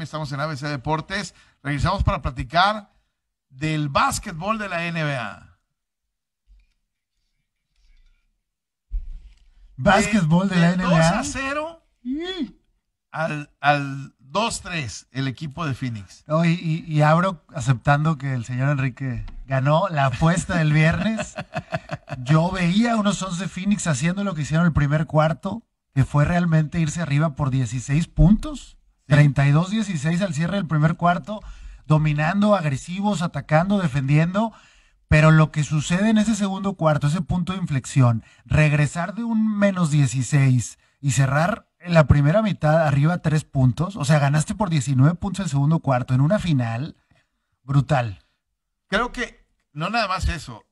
estamos en ABC Deportes. Regresamos para platicar del básquetbol de la NBA. Básquetbol de, la NBA. 2 a 0 al, al 2-3 el equipo de Phoenix. y, abro aceptando que el señor Enrique ganó la apuesta del viernes. Yo veía unos 11 Phoenix haciendo lo que hicieron el primer cuarto, que fue realmente irse arriba por 16 puntos 32-16 al cierre del primer cuarto, dominando, agresivos, atacando, defendiendo. Pero lo que sucede en ese segundo cuarto, ese punto de inflexión, regresar de un menos 16 y cerrar en la primera mitad arriba tres puntos, o sea, ganaste por 19 puntos el segundo cuarto en una final brutal. Creo que, no nada más eso,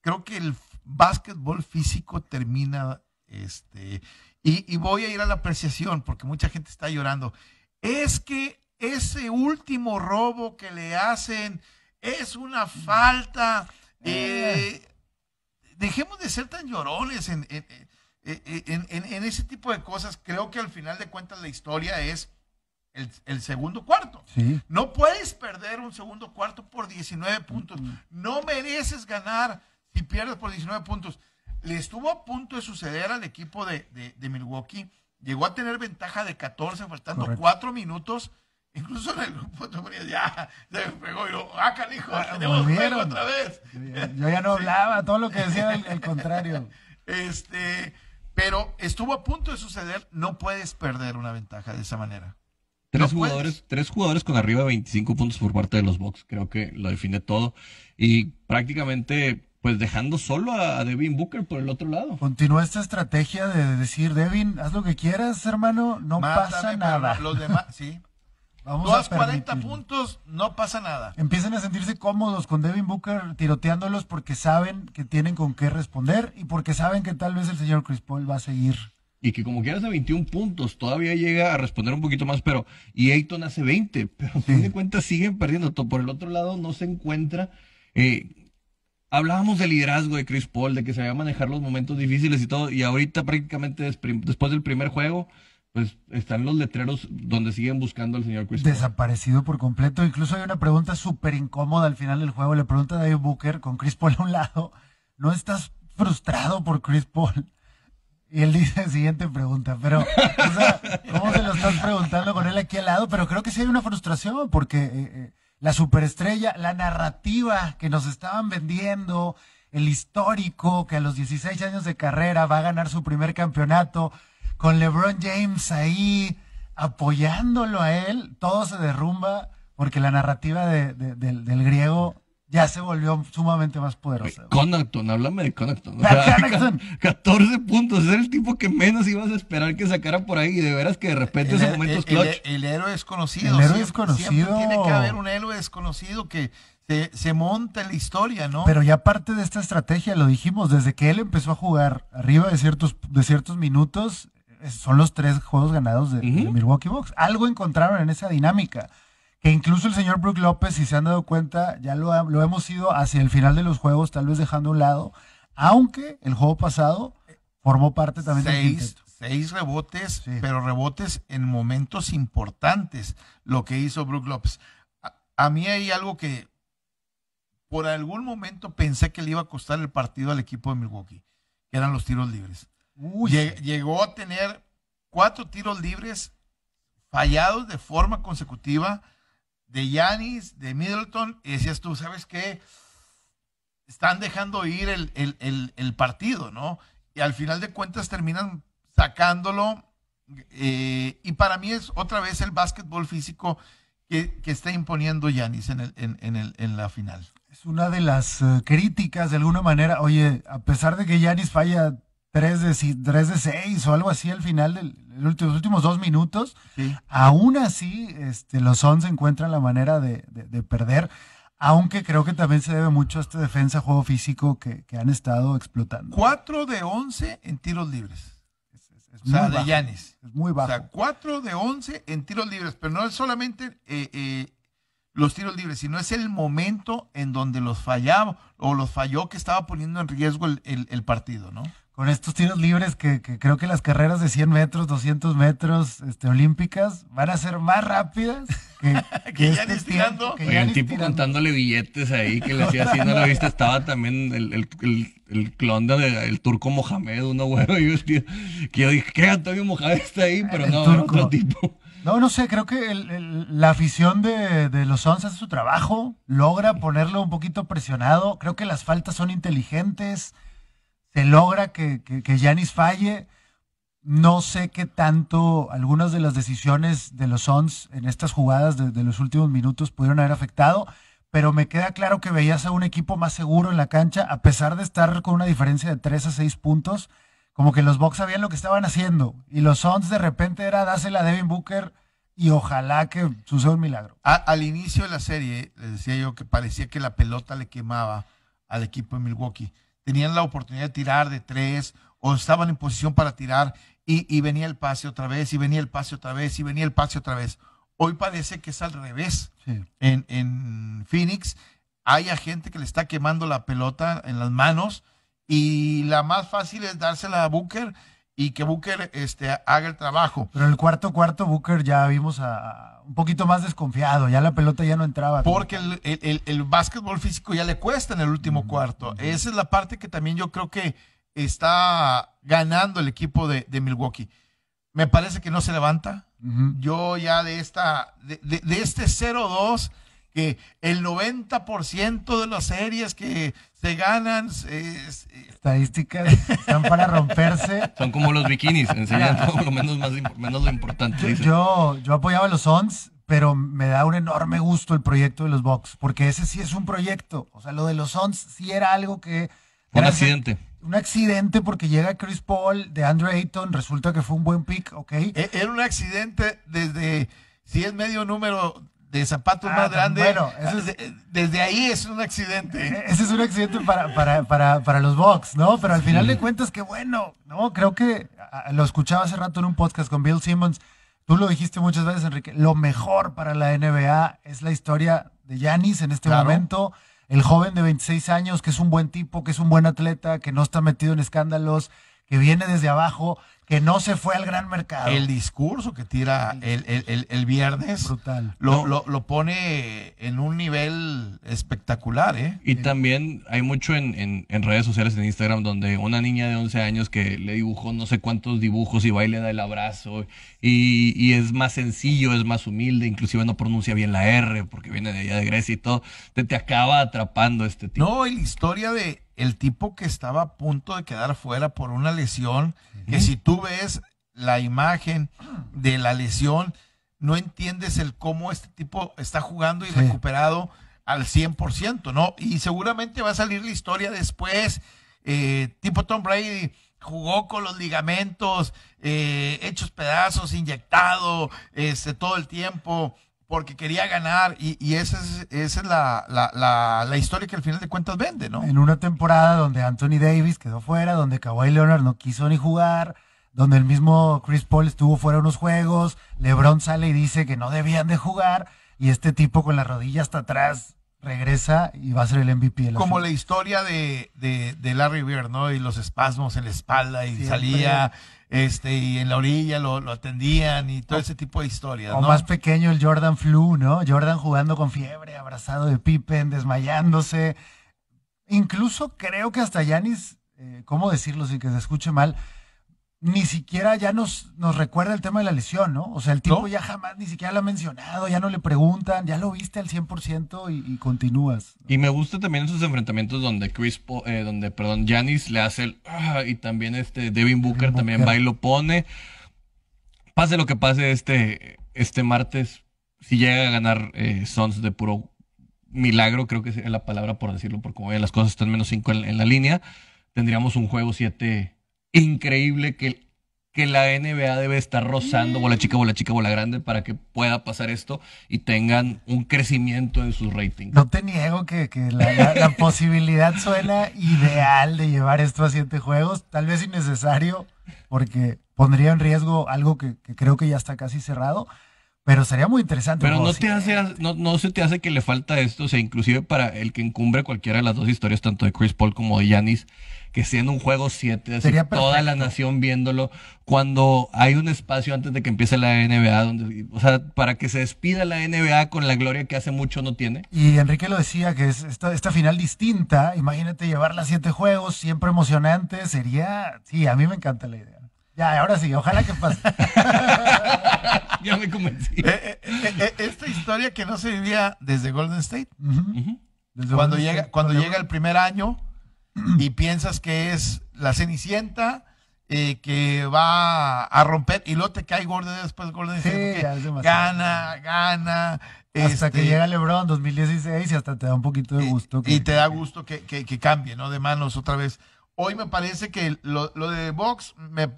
creo que el básquetbol físico termina, este, y voy a ir a la apreciación, porque mucha gente está llorando es que ese último robo que le hacen es una falta. Eh. Eh, dejemos de ser tan llorones en, en, ese tipo de cosas. Creo que al final de cuentas la historia es el, segundo cuarto. No puedes perder un segundo cuarto por 19 puntos. No mereces ganar si pierdes por 19 puntos. Le estuvo a punto de suceder al equipo de Milwaukee Llegó a tener ventaja de 14, faltando cuatro minutos. Incluso en el grupo ya, se pegó y lo, ah, canijo, ah, otra vez. Yo ya, no hablaba, todo lo que decía el, el contrario. Este, pero estuvo a punto de suceder, no puedes perder una ventaja de esa manera. Tres, jugadores, tres jugadores con arriba de 25 puntos por parte de los Bucks, creo que lo define todo. Y prácticamente pues dejando solo a, Devin Booker por el otro lado. Continúa esta estrategia de decir, Devin, haz lo que quieras, hermano, no pasa nada. Los demás, sí. Vamos a 40 puntos, no pasa nada. Empiezan a sentirse cómodos con Devin Booker tiroteándolos porque saben que tienen con qué responder y porque saben que tal vez el señor Chris Paul va a seguir. Y que como quieras de 21 puntos, todavía llega a responder un poquito más, pero y Ayton hace 20, pero a fin de siguen perdiendo. Por el otro lado no se encuentra eh, hablábamos del liderazgo de Chris Paul, de que se a manejar los momentos difíciles y todo, y ahorita prácticamente después del primer juego, pues están los letreros donde siguen buscando al señor Chris Paul. Desaparecido por completo. Incluso hay una pregunta súper incómoda al final del juego. Le pregunta a David Booker con Chris Paul a un lado, ¿no estás frustrado por Chris Paul? Y él dice, siguiente pregunta, pero, o sea, ¿cómo se lo estás preguntando con él aquí al lado? Pero creo que sí hay una frustración porque... Eh, eh, la superestrella, la narrativa que nos estaban vendiendo, el histórico que a los 16 años de carrera va a ganar su primer campeonato, con LeBron James ahí apoyándolo a él, todo se derrumba porque la narrativa del griego ya se volvió sumamente más poderosa. Acton, háblame de Conacton. O 14 puntos, es el tipo que menos ibas a esperar que sacara por ahí. y De veras que de repente el, esos momentos clutch. El, héroe desconocido. El héroe desconocido. Siempre, tiene que haber un héroe desconocido que se, se, monta la historia, ¿no? Pero ya parte de esta estrategia, lo dijimos, desde que él empezó a jugar arriba de ciertos, de ciertos minutos, eh, son los tres juegos ganados de, Milwaukee Bucks. Algo encontraron en esa dinámica incluso el señor Brook López, si se han dado cuenta, ya lo, hemos ido hacia el final de los juegos, tal vez dejando a un lado, aunque el juego pasado formó parte también de Seis rebotes, pero rebotes en momentos importantes, lo que hizo Brook López. A, mí hay algo que por algún momento pensé que le iba a costar el partido al equipo de Milwaukee, que eran los tiros libres. Llegó a tener cuatro tiros libres fallados de forma consecutiva de Yanis, de Middleton, y decías tú, ¿sabes qué? Están dejando ir el, partido, ¿no? Y al final de cuentas terminan sacándolo. Eh, y para mí es otra vez el básquetbol físico que, está imponiendo Yanis en, en, en, en, la final. Es una de las eh, críticas de alguna manera. Oye, a pesar de que Yanis falla 3 de, 6 o algo así al final de los últimos dos minutos. Aún así, este, los 11 encuentran la manera de, perder, aunque creo que también se debe mucho a esta defensa, juego físico que, han estado explotando. 4 de 11 en tiros libres. Es, Es muy bajo. O 4 de 11 en tiros libres, pero no es solamente eh, eh, los tiros libres, sino es el momento en donde los fallaba o los falló que estaba poniendo en riesgo el partido, ¿no? con estos tiros libres que, creo que las carreras de 100 metros, 200 metros este, olímpicas van a ser más rápidas que, ya este tirando. Oye, el tipo contándole billetes ahí que le hacía haciendo la vista. Estaba también el, el, el, el clon del turco Mohamed, uno bueno. Y que yo dije, ¿qué? Antonio Mohamed está ahí, pero no, turco. otro tipo. No, no sé, creo que el, la afición de, de los 11 hace su trabajo, logra ponerlo un poquito presionado. Creo que las faltas son inteligentes te logra que, que, Giannis falle. No sé qué tanto algunas de las decisiones de los Suns en estas jugadas de, los últimos minutos pudieron haber afectado, pero me queda claro que veías a un equipo más seguro en la cancha, a pesar de estar con una diferencia de 3 a 6 puntos, como que los Bucks sabían lo que estaban haciendo y los Suns de repente era dásela a Devin Booker y ojalá que suceda un milagro. al inicio de la serie les decía yo que parecía que la pelota le quemaba al equipo de Milwaukee tenían la oportunidad de tirar de tres o estaban en posición para tirar y, venía el pase otra vez y venía el pase otra vez y venía el pase otra vez. Hoy parece que es al revés. En, en Phoenix hay a gente que le está quemando la pelota en las manos y la más fácil es dársela a Booker y que Booker este, haga el trabajo. Pero en el cuarto cuarto, Booker ya vimos a, un poquito más desconfiado, ya la pelota ya no entraba. Porque el, el, básquetbol físico ya le cuesta en el último mm, cuarto. Mm. Esa es la parte que también yo creo que está ganando el equipo de, Milwaukee. Me parece que no se levanta. Yo ya de esta, de, de este 0-2, que el 90% de las series que ganan. Es, Estadísticas están para romperse. Son como los bikinis, enseñan todo lo menos, lo importante. Yo, yo apoyaba a los ONS, pero me da un enorme gusto el proyecto de los Box, porque ese sí es un proyecto. O sea, lo de los Sons sí era algo que. Un accidente. Un accidente porque llega Chris Paul de Andre Ayton, resulta que fue un buen pick, ¿ok? E-, era un accidente desde. Si es medio número de zapatos ah, más grande. Bueno, ah, desde ahí es un accidente. Ese es un accidente para, para, para, para los box, ¿no? Pero al final de cuentas, qué bueno, ¿no? Creo que lo escuchaba hace rato en un podcast con Bill Simmons. Tú lo dijiste muchas veces, Enrique. Lo mejor para la NBA es la historia de Yanis en este momento. El joven de 26 años, que es un buen tipo, que es un buen atleta, que no está metido en escándalos, que viene desde abajo, que no se fue al gran mercado. El discurso que tira el, viernes Brutal. Lo, lo, pone en un nivel espectacular. ¿eh? Y también hay mucho en, redes sociales, en Instagram, donde una niña de 11 años que le dibujó no sé cuántos dibujos y va y da el abrazo y, es más sencillo, es más humilde, inclusive no pronuncia bien la R porque viene de allá de Grecia y todo, te, te acaba atrapando este tipo. No, la historia de, el tipo que estaba a punto de quedar fuera por una lesión, que si tú ves la imagen de la lesión, no entiendes el cómo este tipo está jugando y recuperado al 100%, ¿no? Y seguramente va a salir la historia después, eh, tipo Tom Brady jugó con los ligamentos, eh, hechos pedazos, inyectado, este, todo el tiempo, porque quería ganar y, y esa es, esa la, historia que al final de cuentas vende, ¿no? En una temporada donde Anthony Davis quedó fuera, donde Kawhi Leonard no quiso ni jugar, donde el mismo Chris Paul estuvo fuera unos juegos, LeBron sale y dice que no debían de jugar y este tipo con la rodilla hasta atrás regresa y va a ser el MVP. Como la historia de, de, Larry Bird, ¿no? Y los espasmos en la espalda y salía este y en la orilla lo, atendían y todo ese tipo de historias. O más pequeño el Jordan Flu, ¿no? Jordan jugando con fiebre, abrazado de Pippen, desmayándose. Incluso creo que hasta Yanis, eh, ¿cómo decirlo sin que se escuche mal? ni siquiera ya nos, nos recuerda el tema de la lesión, ¿no? O sea, el tipo ya jamás ni siquiera lo ha mencionado, ya no le preguntan, ya lo viste al 100% y, continúas. Y me gusta también esos enfrentamientos donde Chris, eh, donde, perdón, Janis le hace el... Ah, y también este Devin Booker, también va y lo pone. Pase lo que pase este, este martes, si llega a ganar eh, Sons de puro milagro, creo que es la palabra por decirlo, porque como ya las cosas están menos 5 en, en la línea, tendríamos un juego 7 increíble que, que la NBA debe estar rozando bola chica, bola chica, bola grande para que pueda pasar esto y tengan un crecimiento en sus rating. No te niego que, la, posibilidad suena ideal de llevar esto a siete juegos, tal vez innecesario porque pondría en riesgo algo que, creo que ya está casi cerrado. Pero sería muy interesante. Pero no, pues, te hace, no, se te hace que le falta esto, o sea, inclusive para el que encumbre cualquiera de las dos historias, tanto de Chris Paul como de Yanis, que siendo un juego 7, toda la nación viéndolo, cuando hay un espacio antes de que empiece la NBA, donde, o sea, para que se despida la NBA con la gloria que hace mucho no tiene. Y Enrique lo decía, que es esta, final distinta, imagínate llevarla a siete juegos, siempre emocionante, sería, sí, a mí me encanta la idea. Ya, ahora sí, ojalá que pase. ya me convencí. Eh, eh, eh, esta historia que no se vivía desde Golden State, Desde cuando, llega, State, cuando llega el primer año, y piensas que es la Cenicienta. Eh, que va a romper y luego te cae gordo después Gordon gana, gana. Hasta que este llega LeBron 2016 y hasta te da un poquito de gusto. y te da gusto que, cambie, ¿no? De manos otra vez. Hoy me parece que lo, de Box, me,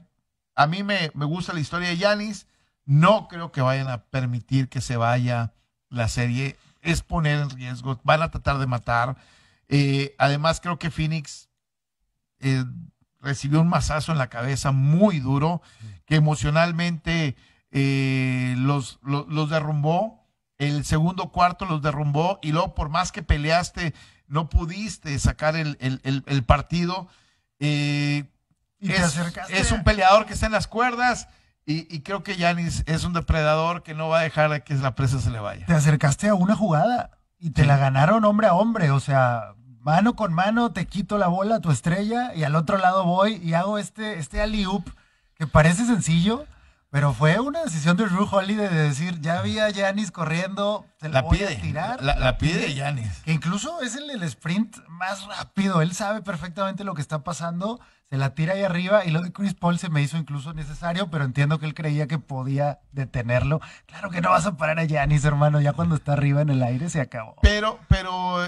a mí me, me, gusta la historia de Yanis. No creo que vayan a permitir que se vaya la serie. Es poner en riesgo. Van a tratar de matar. Eh, además, creo que Phoenix eh, recibió un mazazo en la cabeza muy duro, que emocionalmente eh, los, los, derrumbó. El segundo cuarto los derrumbó y luego, por más que peleaste, no pudiste sacar el, partido. Eh, es, un peleador que está en las cuerdas. Y, creo que Yanis es un depredador que no va a dejar que la presa se le vaya. Te acercaste a una jugada y te la ganaron hombre a hombre, o sea, mano con mano, te quito la bola, a tu estrella, y al otro lado voy y hago este, este alley que parece sencillo, pero fue una decisión de Drew de decir, ya había a Yanis corriendo, se la, voy a tirar. La, la pide Yanis. Que incluso es el, sprint más rápido. Él sabe perfectamente lo que está pasando, se la tira ahí arriba y lo de Chris Paul se me hizo incluso necesario, pero entiendo que él creía que podía detenerlo. Claro que no vas a parar a Yanis, hermano, ya cuando está arriba en el aire se acabó. Pero, pero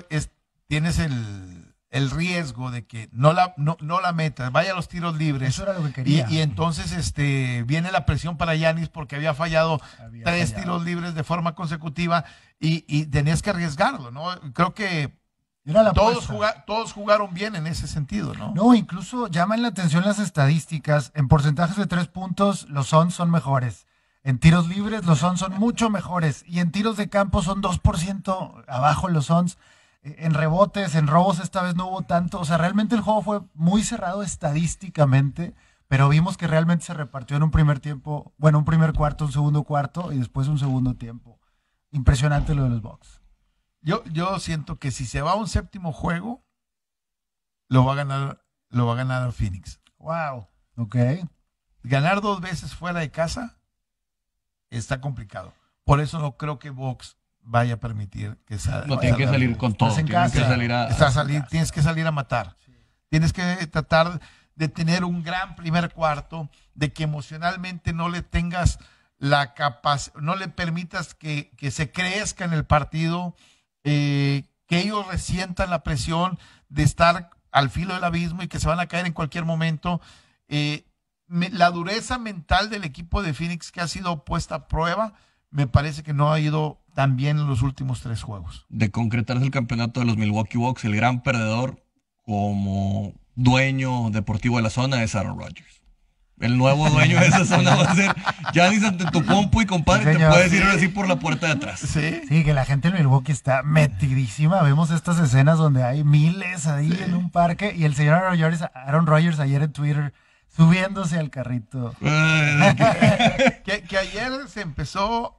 tienes el el riesgo de que no la, no, la meta, vaya a los tiros libres. Eso era lo que quería. Y, entonces este, viene la presión para Yanis porque había fallado tres tiros libres de forma consecutiva y, y, tenías que arriesgarlo, ¿no? Creo que todos, todos jugaron bien en ese sentido, ¿no? No, incluso llaman la atención las estadísticas. En porcentajes de tres puntos, los Suns son mejores. En tiros libres, los Suns son mucho mejores. Y en tiros de campo son 2% abajo los Suns en rebotes, en robos esta vez no hubo tanto. O sea, realmente el juego fue muy cerrado estadísticamente, pero vimos que realmente se repartió en un primer tiempo, bueno, un primer cuarto, un segundo cuarto y después un segundo tiempo. Impresionante lo de los box Yo, yo siento que si se va a un séptimo juego, lo va a ganar, lo va a ganar Phoenix. Wow. Ok. Ganar dos veces fuera de casa está complicado. Por eso no creo que Box vaya a permitir que salga. No tiene que salir con todo. tienes que salir a matar. Tienes que tratar de tener un gran primer cuarto, de que emocionalmente no le tengas la capacidad, no le permitas que, se crezca en el partido, eh, que ellos resientan la presión de estar al filo del abismo y que se van a caer en cualquier momento. Eh, la dureza mental del equipo de Phoenix que ha sido puesta a prueba, me parece que no ha ido también en los últimos tres juegos. De concretarse el campeonato de los Milwaukee Bucks, el gran perdedor como dueño deportivo de la zona es Aaron Rodgers. El nuevo dueño de esa zona va a ser tu compu y compadre, te puedes ir así por la puerta de atrás. Sí, sí que la gente en Milwaukee está metidísima. Vemos estas escenas donde hay miles ahí en un parque y el señor Aaron Rodgers, Aaron Rodgers ayer en Twitter subiéndose al carrito. que ayer se empezó